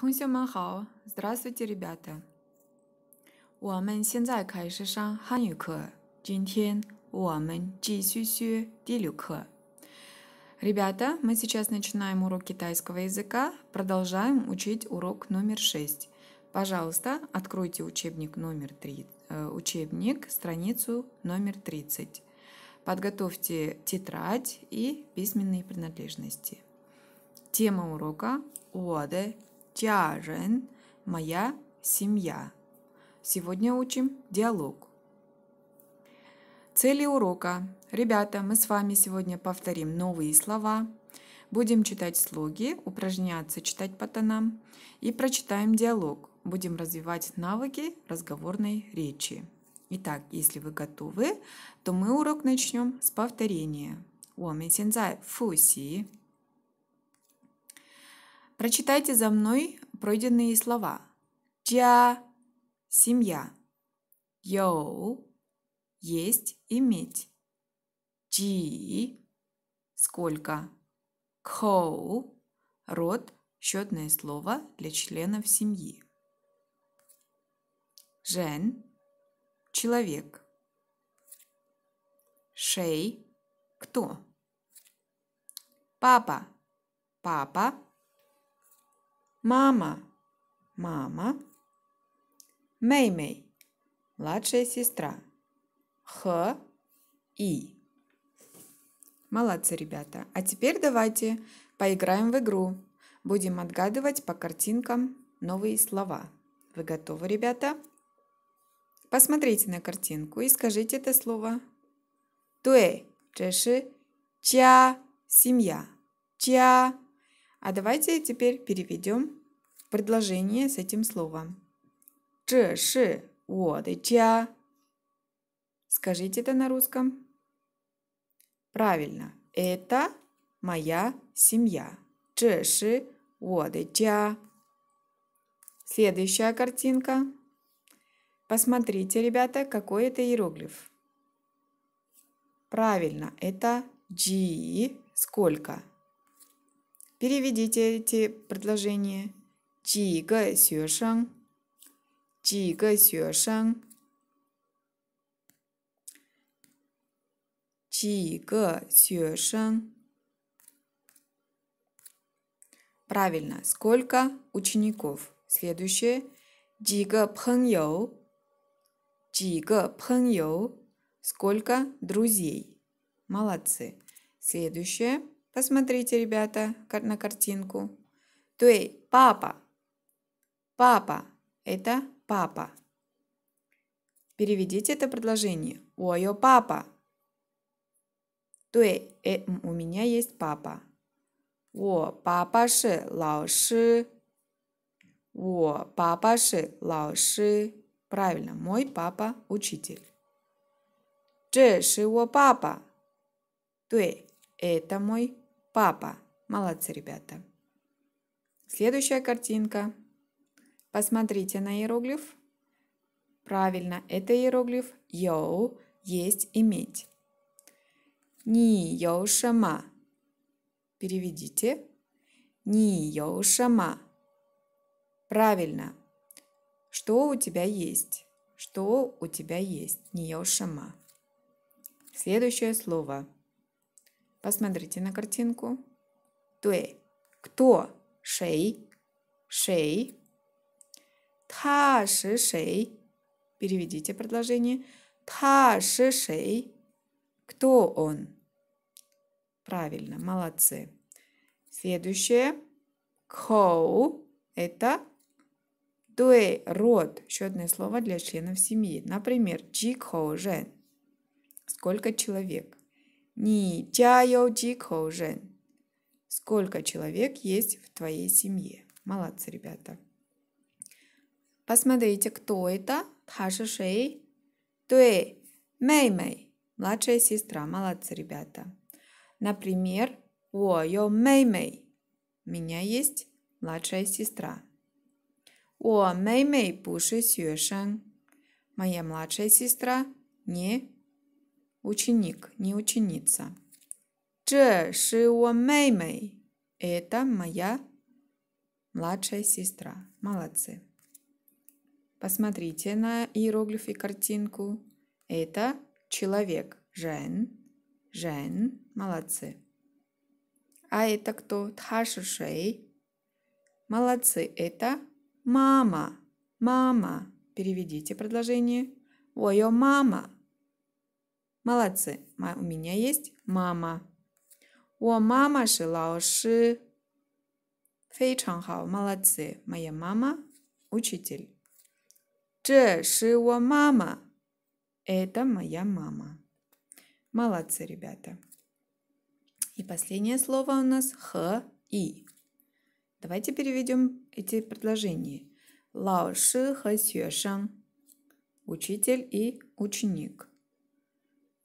同学们好，Здравствуйте, ребята. мы сейчас начинаем урок китайского языка. Продолжаем учить урок номер 6. Пожалуйста, откройте учебник номер 3, э, учебник, страницу номер 30. Подготовьте тетрадь и письменные принадлежности. Тема урока «Уаде тя моя семья. Сегодня учим диалог. Цели урока. Ребята, мы с вами сегодня повторим новые слова. Будем читать слоги, упражняться читать по тонам и прочитаем диалог. Будем развивать навыки разговорной речи. Итак, если вы готовы, то мы урок начнем с повторения. 我们现在复习。Прочитайте за мной пройденные слова. Джа – семья. Йоу – есть, иметь. Джи – сколько. Кхоу – род, счетное слово для членов семьи. Жен – человек. Шей – кто? Папа – папа – Мама. Мама. Мэй-мэй. Младшая сестра. Х. И. Молодцы, ребята. А теперь давайте поиграем в игру. Будем отгадывать по картинкам новые слова. Вы готовы, ребята? Посмотрите на картинку и скажите это слово. Туэ, чеши, чья, семья, чья. А давайте теперь переведем предложение с этим словом. Чэ Ши 这是我的家. Скажите это на русском. Правильно. Это моя семья. Чэ Ши 这是我的家. Следующая картинка. Посмотрите, ребята, какой это иероглиф. Правильно, это G. Сколько? Переведите эти предложения. 几个学生，几个学生，几个学生。Правильно. Сколько учеников? Следующее. 几个朋友，几个朋友。Сколько друзей? Молодцы. Следующее. Посмотрите, ребята, на картинку. 对爸爸 Папа – это папа. Переведите это предложение. Ойо папа. Туэ, э, у меня есть папа. О, папа ши лао О, папа ши лао Правильно, мой папа – учитель. Че ши о папа. Туэ, это мой папа. Молодцы, ребята. Следующая картинка – Посмотрите на иероглиф. Правильно, это иероглиф «йоу» – «есть», «иметь». «Ни йоу шама». Переведите. «Ни йоу шама». Правильно. Что у тебя есть? Что у тебя есть? «Ни йоу шама». Следующее слово. Посмотрите на картинку. «Туэ». Кто? Шей. Шей. Та ши шей. Переведите предложение. Та ши шей. Кто он? Правильно, молодцы. Следующее. Коу – это дуэ, род, счетное слово для членов семьи. Например, джи коу жен. Сколько человек? Ни джа йо джи коу жен. Сколько человек есть в твоей семье? Молодцы, ребята. Посмотрите, кто это? Хашишей. Туэй. Мэй-мэй. Младшая сестра. Молодцы, ребята. Например, О, йо, мэй-мэй. У меня есть младшая сестра. О, мэй-мэй, пуши сюэшэн. Моя младшая сестра не ученик, не ученица. Чэ ши о мэй-мэй. Это моя младшая сестра. Молодцы. Посмотрите на иероглиф и картинку. Это человек. Жен. Жен. Молодцы. А это кто? Тхашушей. Молодцы. Это мама. Мама. Переведите предложение. Ойо мама. Молодцы. У меня есть мама. О мама ши лаоши. Фейчанхао. Молодцы. Моя мама учитель. Че шива мама. Это моя мама. Молодцы, ребята. И последнее слово у нас х и. Давайте переведем эти предложения. Лао ши хэ сюэшэн. Учитель и ученик.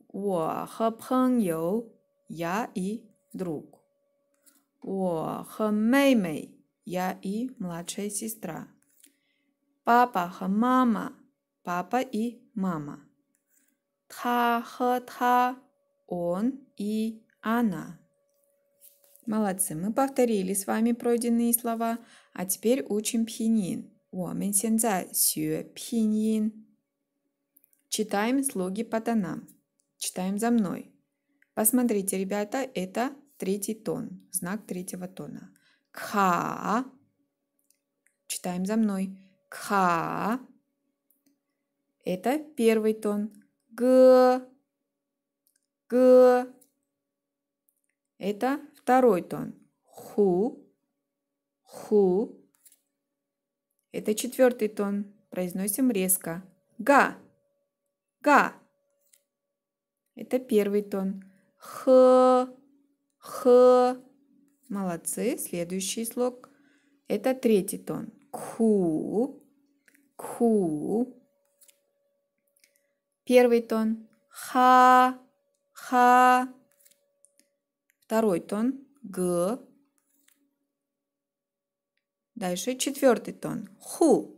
Уо хэ пхэн йоу. Я и друг. Уо хэ мэй мэй. Я и младшая сестра папа 和妈妈，爸爸 и мама。他和她，он и она. Молодцы, мы повторили с вами пройденные слова, а теперь учим пинyin. 我们现在学拼音。Читаем слоги по тонам. Читаем за мной. Посмотрите, ребята, это третий тон, знак третьего тона. Кха. Читаем за мной. К. Это первый тон. Г. Г. Это второй тон. Ху. Ху. Это четвертый тон. Произносим резко. Га. Га. Это первый тон. Х. Х. Молодцы. Следующий слог. Это третий тон. Ку ху, Первый тон ха, ха. Второй тон г. Дальше четвертый тон ху,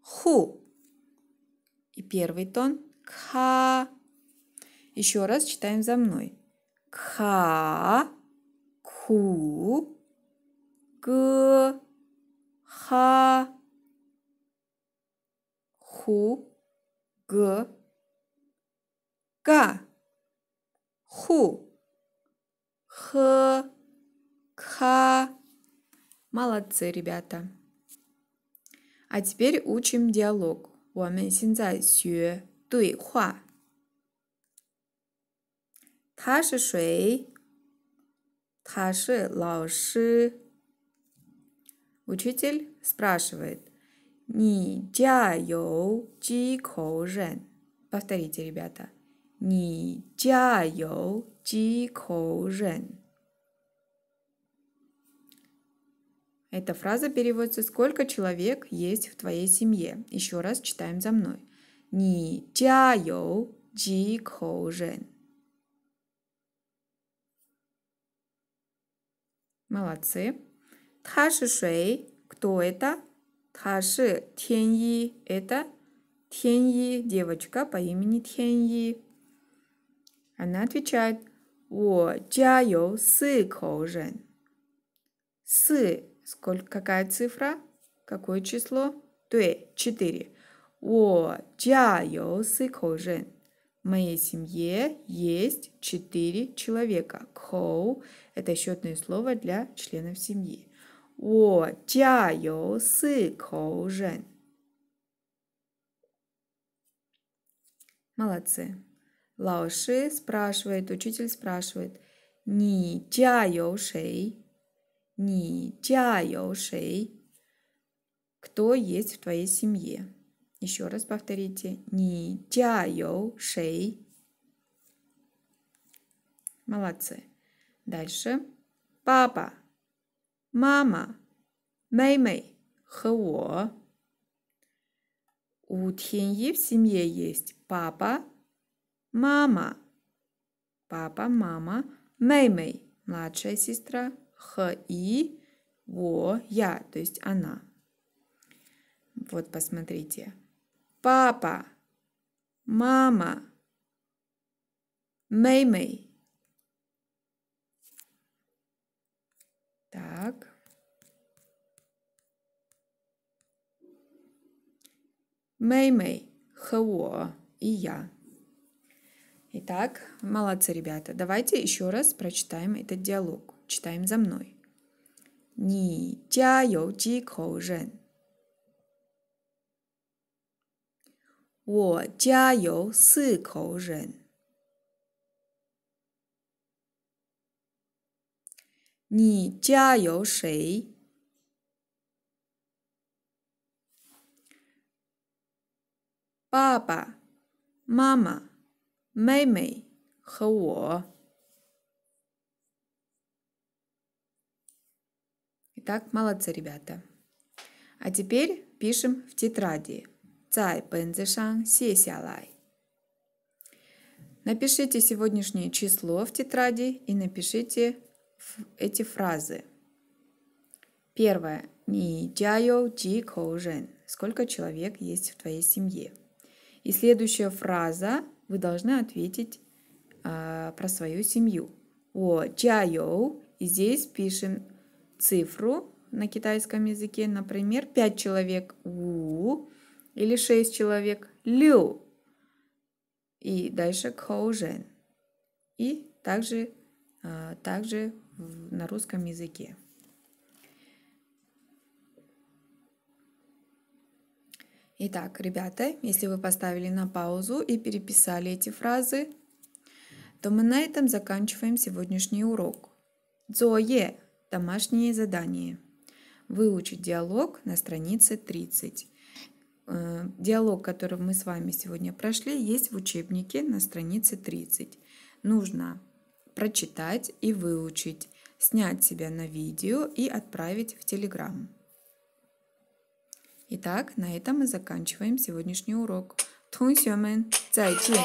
ху. И первый тон кха. Еще раз читаем за мной. Кха, ку, г, ха ху, г, га, ху, х, ка. Молодцы, ребята. А теперь учим диалог. учитель? спрашивает. 你加油，几口人。Повторите, ребята. 你加油，几口人。Эта фраза переводится «Сколько человек есть в твоей семье?» Еще раз читаем за мной. 你加油几口人 Молодцы. 他是谁? Кто это? Таши Тяньи – это Тяньи, девочка по имени Тяньи. Она отвечает, О, джаю сы коужен». Сы – сколько, какая цифра? Какое число? Дуэ – четыре. О, джаю сы коужен. В моей семье есть четыре человека. Коу – это счетное слово для членов семьи. 我家有四口人。Молодцы. Лаоши спрашивает, учитель спрашивает. Ни джа йо шей. Ни джа йо шей. Кто есть в твоей семье? Еще раз повторите. Ни джа йо шей. Молодцы. Дальше. Папа. 妈妈、妹妹和我。У Теньи в семье есть папа, мама, папа, мама, Мэймэй, младшая сестра, Х и Во я, то есть она. Вот посмотрите. Папа, мама, Мэймэй. Мэй-Мэй, Хэуо и я. Итак, молодцы, ребята. Давайте еще раз прочитаем этот диалог. Читаем за мной. Ни джа йоу джи коу жен. Во джа йоу си коу жен. 你家有谁？爸爸、妈妈、妹妹和我。Итак, молодцы, ребята. А теперь пишем в тетради. Цай пензешан сесялай. Напишите сегодняшнее число в тетради и напишите эти фразы. Первое. Ни джайо джи коужен. Сколько человек есть в твоей семье? И следующая фраза, вы должны ответить а, про свою семью. О, чайоу. И здесь пишем цифру на китайском языке, например, 5 человек у или 6 человек лю. И дальше кхоужен. И также, а, также на русском языке. Итак, ребята, если вы поставили на паузу и переписали эти фразы, то мы на этом заканчиваем сегодняшний урок. Зое – домашнее задание. Выучить диалог на странице 30. Э, диалог, который мы с вами сегодня прошли, есть в учебнике на странице 30. Нужно прочитать и выучить, снять себя на видео и отправить в Телеграм. Итак, на этом мы заканчиваем сегодняшний урок. 同学们，再见。